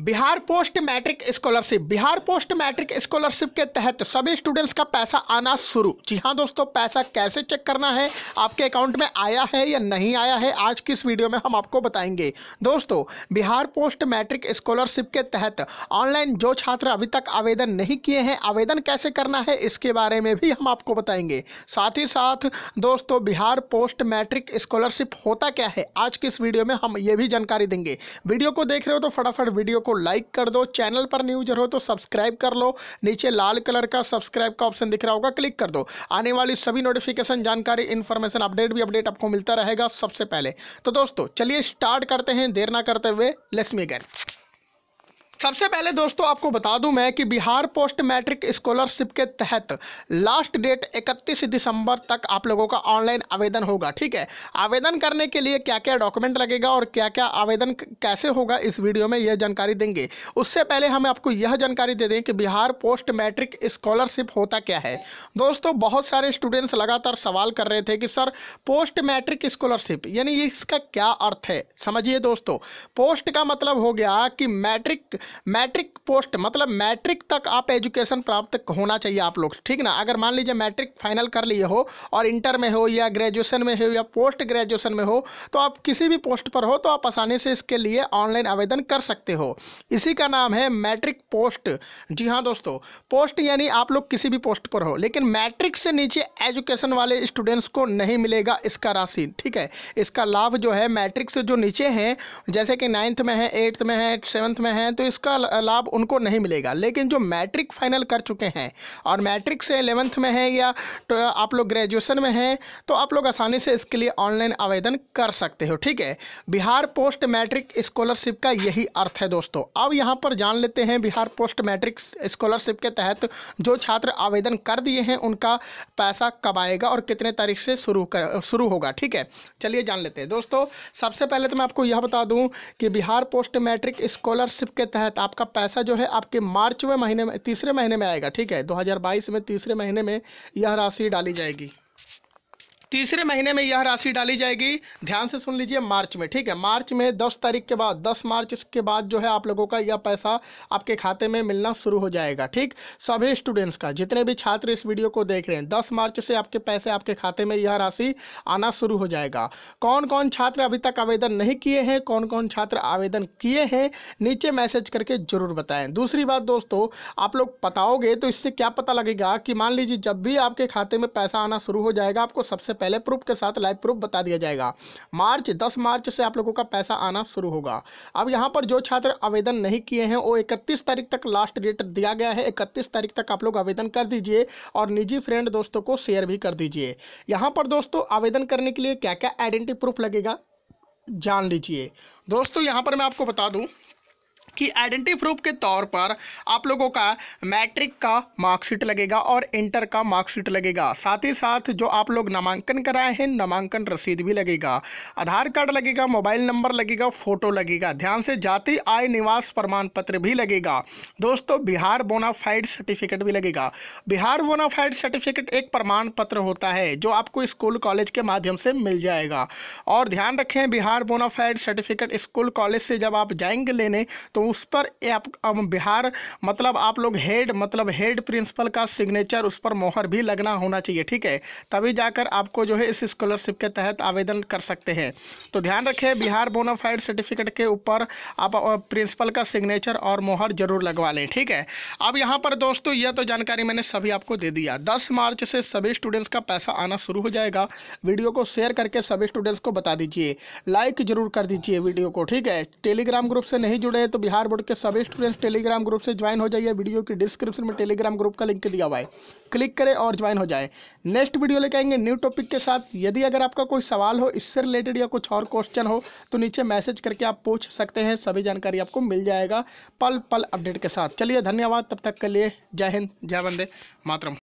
Bihar post matric scholarship Bihar post matric scholarship के तहत सभी स्टूडेंट्स का पैसा आना शुरू जी हाँ दोस्तों पैसा कैसे चेक करना है आपके अकाउंट में आया है या नहीं आया है आज की इस वीडियो में हम आपको बताएंगे दोस्तों बिहार पोस्ट मैट्रिक स्कॉलरशिप के तहत ऑनलाइन जो छात्र अभी तक आवेदन नहीं किए हैं आवेदन कैसे करना है इसके बारे में भी हम आपको बताएंगे साथ ही साथ दोस्तों बिहार पोस्ट मैट्रिक स्कॉलरशिप होता क्या है आज की इस वीडियो में हम ये भी जानकारी देंगे वीडियो को देख रहे हो तो फटाफट वीडियो को लाइक कर दो चैनल पर न्यूज हो तो सब्सक्राइब कर लो नीचे लाल कलर का सब्सक्राइब का ऑप्शन दिख रहा होगा क्लिक कर दो आने वाली सभी नोटिफिकेशन जानकारी इन्फॉर्मेशन अपडेट भी अपडेट आपको मिलता रहेगा सबसे पहले तो दोस्तों चलिए स्टार्ट करते हैं देर ना करते हुए लेट्स मी सबसे पहले दोस्तों आपको बता दूं मैं कि बिहार पोस्ट मैट्रिक स्कॉलरशिप के तहत लास्ट डेट 31 दिसंबर तक आप लोगों का ऑनलाइन आवेदन होगा ठीक है आवेदन करने के लिए क्या क्या डॉक्यूमेंट लगेगा और क्या क्या आवेदन कैसे होगा इस वीडियो में यह जानकारी देंगे उससे पहले हम आपको यह जानकारी दे दें कि बिहार पोस्ट मैट्रिक स्कॉलरशिप होता क्या है दोस्तों बहुत सारे स्टूडेंट्स लगातार सवाल कर रहे थे कि सर पोस्ट मैट्रिक स्कॉलरशिप यानी इसका क्या अर्थ है समझिए दोस्तों पोस्ट का मतलब हो गया कि मैट्रिक मैट्रिक पोस्ट मतलब मैट्रिक तक आप एजुकेशन प्राप्त होना चाहिए आप लोग ठीक ना अगर मान लीजिए मैट्रिक फाइनल कर लिए हो और इंटर में हो या ग्रेजुएशन में हो या पोस्ट ग्रेजुएशन में हो तो आप किसी भी पोस्ट पर हो तो आप आसानी से इसके लिए ऑनलाइन आवेदन कर सकते हो इसी का नाम है मैट्रिक पोस्ट जी हाँ दोस्तों पोस्ट यानी आप लोग किसी भी पोस्ट पर हो लेकिन मैट्रिक से नीचे एजुकेशन वाले स्टूडेंट्स को नहीं मिलेगा इसका राशि ठीक है इसका लाभ जो है मैट्रिक से जो नीचे हैं जैसे कि नाइन्थ में है एट्थ में है सेवन्थ में है तो इसका लाभ उनको नहीं मिलेगा लेकिन जो मैट्रिक फाइनल कर चुके हैं और मैट्रिक से एलेवंथ में हैं या तो आप लोग ग्रेजुएशन में हैं तो आप लोग आसानी से इसके लिए ऑनलाइन आवेदन कर सकते हो ठीक है बिहार पोस्ट मैट्रिक स्कॉलरशिप का यही अर्थ है दोस्तों अब यहाँ पर जान लेते हैं बिहार पोस्ट मैट्रिक स्कॉलरशिप के तहत जो छात्र आवेदन कर दिए हैं उनका पैसा कब आएगा और कितने तारीख से शुरू कर शुरू होगा ठीक है चलिए जान लेते हैं दोस्तों सबसे पहले तो मैं आपको यह बता दूं कि बिहार पोस्ट मैट्रिक स्कॉलरशिप के तहत तहत आपका पैसा जो है आपके मार्च में महीने में तीसरे महीने में आएगा ठीक है 2022 में तीसरे महीने में यह राशि डाली जाएगी तीसरे महीने में यह राशि डाली जाएगी ध्यान से सुन लीजिए मार्च में ठीक है मार्च में दस तारीख के बाद दस मार्च के बाद जो है आप लोगों का यह पैसा आपके खाते में मिलना शुरू हो जाएगा ठीक सभी स्टूडेंट्स का जितने भी छात्र इस वीडियो को देख रहे हैं दस मार्च से आपके पैसे आपके खाते में यह राशि आना शुरू हो जाएगा कौन कौन छात्र अभी तक आवेदन नहीं किए हैं कौन कौन छात्र आवेदन किए हैं नीचे मैसेज करके जरूर बताएं दूसरी बात दोस्तों आप लोग बताओगे तो इससे क्या पता लगेगा कि मान लीजिए जब भी आपके खाते में पैसा आना शुरू हो जाएगा आपको सबसे पहले प्रूफ के साथ लाइव प्रूफ बता दिया जाएगा मार्च दस मार्च से आप लोगों का पैसा आना शुरू होगा अब यहाँ पर जो छात्र आवेदन नहीं किए हैं वो इकतीस तारीख तक लास्ट डेट दिया गया है इकतीस तारीख तक आप लोग आवेदन कर दीजिए और निजी फ्रेंड दोस्तों को शेयर भी कर दीजिए यहाँ पर दोस्तों आवेदन करने के लिए क्या क्या आइडेंटिटी प्रूफ लगेगा जान लीजिए दोस्तों यहाँ पर मैं आपको बता दूँ कि आइडेंटिटी प्रूफ के तौर पर आप लोगों का मैट्रिक का मार्कशीट लगेगा और इंटर का मार्कशीट लगेगा साथ ही साथ जो आप लोग नामांकन कराए हैं नामांकन रसीद भी लगेगा आधार कार्ड लगेगा मोबाइल नंबर लगेगा फ़ोटो लगेगा ध्यान से जाति आय निवास प्रमाण पत्र भी लगेगा दोस्तों बिहार बोनाफाइड सर्टिफिकेट भी लगेगा बिहार बोनाफाइड सर्टिफिकेट एक प्रमाण पत्र होता है जो आपको स्कूल कॉलेज के माध्यम से मिल जाएगा और ध्यान रखें Bihar bonafide certificate school college से जब आप जाएंगे लेने तो उस पर आप बिहार मतलब आप लोग हेड मतलब हेड प्रिंसिपल का सिग्नेचर उस पर मोहर भी लगना होना चाहिए ठीक है तभी जाकर आपको जो है इस स्कॉलरशिप के तहत आवेदन कर सकते हैं तो ध्यान रखें बिहार बोनाफाइड सर्टिफिकेट के ऊपर आप प्रिंसिपल का सिग्नेचर और मोहर जरूर लगवा लें ठीक है अब यहाँ पर दोस्तों यह तो जानकारी मैंने सभी आपको दे दिया दस मार्च से सभी स्टूडेंट्स का पैसा आना शुरू हो जाएगा वीडियो को शेयर करके सभी स्टूडेंट्स को बता दीजिए लाइक जरूर कर दीजिए वीडियो को ठीक है टेलीग्राम ग्रुप से नहीं जुड़े तो बिहार बिहार बोर्ड के सभी स्टूडेंट्स टेलीग्राम ग्रुप से ज्वाइन हो जाइए वीडियो की डिस्क्रिप्शन में टेलीग्राम ग्रुप का लिंक दिया हुआ है क्लिक करें और ज्वाइन हो जाए नेक्स्ट वीडियो लेके आएंगे न्यू टॉपिक के साथ यदि अगर आपका कोई सवाल हो इससे रिलेटेड या कुछ और क्वेश्चन हो तो नीचे मैसेज करके आप पूछ सकते हैं सभी जानकारी आपको मिल जाएगा पल पल अपडेट के साथ चलिए धन्यवाद तब तक के लिए जय हिंद जय वंदे मातरम